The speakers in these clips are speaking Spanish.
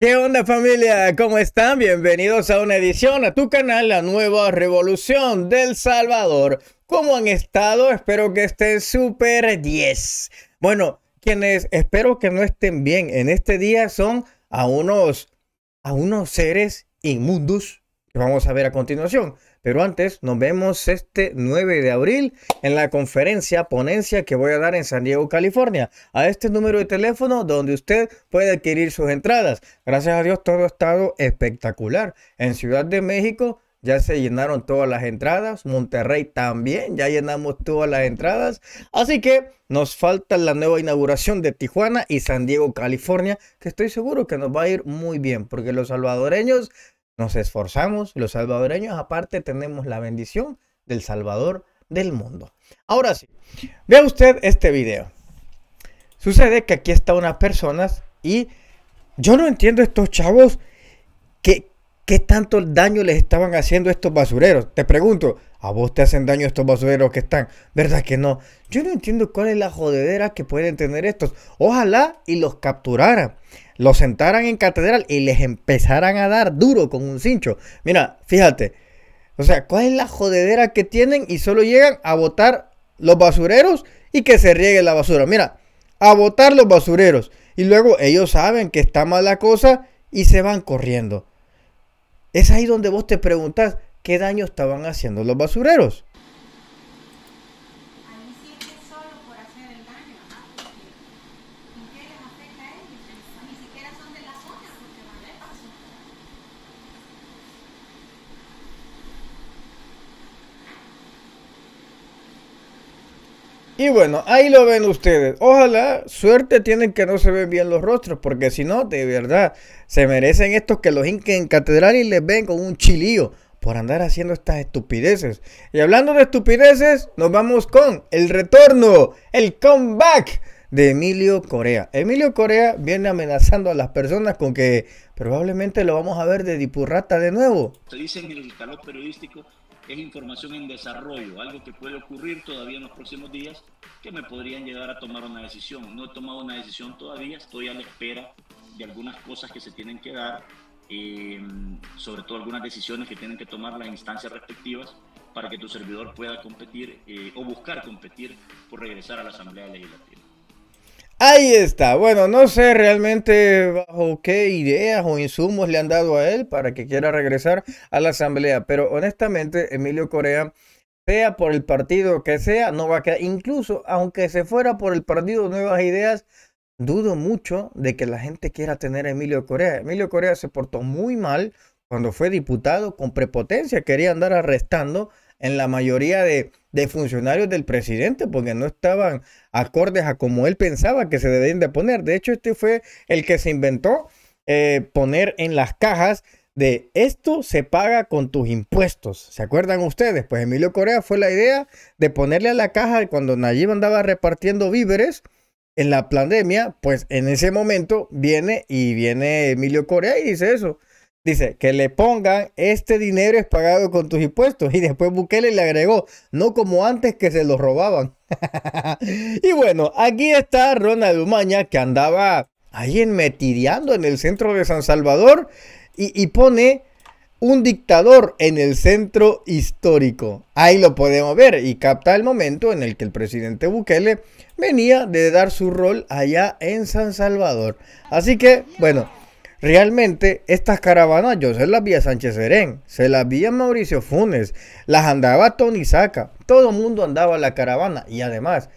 ¿Qué onda familia? ¿Cómo están? Bienvenidos a una edición a tu canal, la nueva revolución del Salvador. ¿Cómo han estado? Espero que estén súper 10. Bueno, quienes espero que no estén bien en este día son a unos, a unos seres inmundos vamos a ver a continuación. Pero antes nos vemos este 9 de abril en la conferencia, ponencia que voy a dar en San Diego, California, a este número de teléfono donde usted puede adquirir sus entradas. Gracias a Dios todo ha estado espectacular. En Ciudad de México ya se llenaron todas las entradas. Monterrey también, ya llenamos todas las entradas. Así que nos falta la nueva inauguración de Tijuana y San Diego, California, que estoy seguro que nos va a ir muy bien, porque los salvadoreños nos esforzamos, los salvadoreños aparte tenemos la bendición del Salvador del mundo. Ahora sí, vea usted este video. Sucede que aquí está unas personas y yo no entiendo estos chavos que, ¿Qué tanto daño les estaban haciendo estos basureros? Te pregunto, ¿a vos te hacen daño estos basureros que están? ¿Verdad que no? Yo no entiendo cuál es la jodedera que pueden tener estos. Ojalá y los capturaran, los sentaran en catedral y les empezaran a dar duro con un cincho. Mira, fíjate. O sea, ¿cuál es la jodedera que tienen y solo llegan a botar los basureros y que se riegue la basura? Mira, a botar los basureros. Y luego ellos saben que está mal la cosa y se van corriendo. Es ahí donde vos te preguntas qué daño estaban haciendo los basureros. Y bueno, ahí lo ven ustedes. Ojalá, suerte tienen que no se ven bien los rostros, porque si no, de verdad, se merecen estos que los hinquen en catedral y les ven con un chilío por andar haciendo estas estupideces. Y hablando de estupideces, nos vamos con el retorno, el comeback de Emilio Corea. Emilio Corea viene amenazando a las personas con que probablemente lo vamos a ver de dipurrata de nuevo. Se en el periodístico es información en desarrollo, algo que puede ocurrir todavía en los próximos días, que me podrían llevar a tomar una decisión. No he tomado una decisión todavía, estoy a la espera de algunas cosas que se tienen que dar, eh, sobre todo algunas decisiones que tienen que tomar las instancias respectivas para que tu servidor pueda competir eh, o buscar competir por regresar a la Asamblea Legislativa. Ahí está. Bueno, no sé realmente bajo qué ideas o insumos le han dado a él para que quiera regresar a la asamblea, pero honestamente Emilio Corea, sea por el partido que sea, no va a quedar. Incluso aunque se fuera por el partido Nuevas Ideas, dudo mucho de que la gente quiera tener a Emilio Corea. Emilio Corea se portó muy mal cuando fue diputado, con prepotencia quería andar arrestando en la mayoría de de funcionarios del presidente porque no estaban acordes a como él pensaba que se debían de poner. De hecho, este fue el que se inventó eh, poner en las cajas de esto se paga con tus impuestos. ¿Se acuerdan ustedes? Pues Emilio Corea fue la idea de ponerle a la caja cuando Nayib andaba repartiendo víveres en la pandemia, pues en ese momento viene y viene Emilio Corea y dice eso. Dice, que le pongan, este dinero es pagado con tus impuestos. Y después Bukele le agregó, no como antes que se lo robaban. y bueno, aquí está Ronald Umaña que andaba ahí en metideando en el centro de San Salvador y pone un dictador en el centro histórico. Ahí lo podemos ver y capta el momento en el que el presidente Bukele venía de dar su rol allá en San Salvador. Así que, bueno. Realmente estas caravanas yo se las vi a Sánchez Serén, se las vi a Mauricio Funes, las andaba Tony Saca, todo el mundo andaba la caravana y además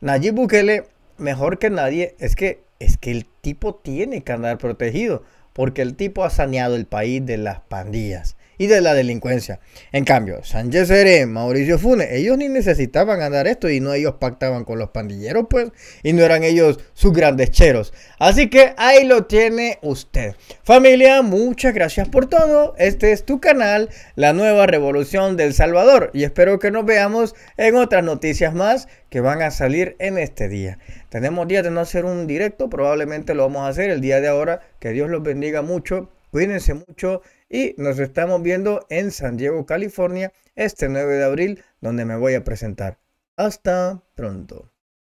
Nayib Bukele mejor que nadie es que es que el tipo tiene que andar protegido porque el tipo ha saneado el país de las pandillas y de la delincuencia. En cambio, Sánchez Serén, Mauricio Funes, ellos ni necesitaban andar esto y no ellos pactaban con los pandilleros, pues, y no eran ellos sus grandes cheros. Así que ahí lo tiene usted. Familia, muchas gracias por todo. Este es tu canal, La Nueva Revolución del Salvador, y espero que nos veamos en otras noticias más que van a salir en este día. Tenemos días de no hacer un directo, probablemente lo vamos a hacer el día de ahora. Que Dios los bendiga mucho, cuídense mucho y nos estamos viendo en San Diego, California, este 9 de abril, donde me voy a presentar. Hasta pronto.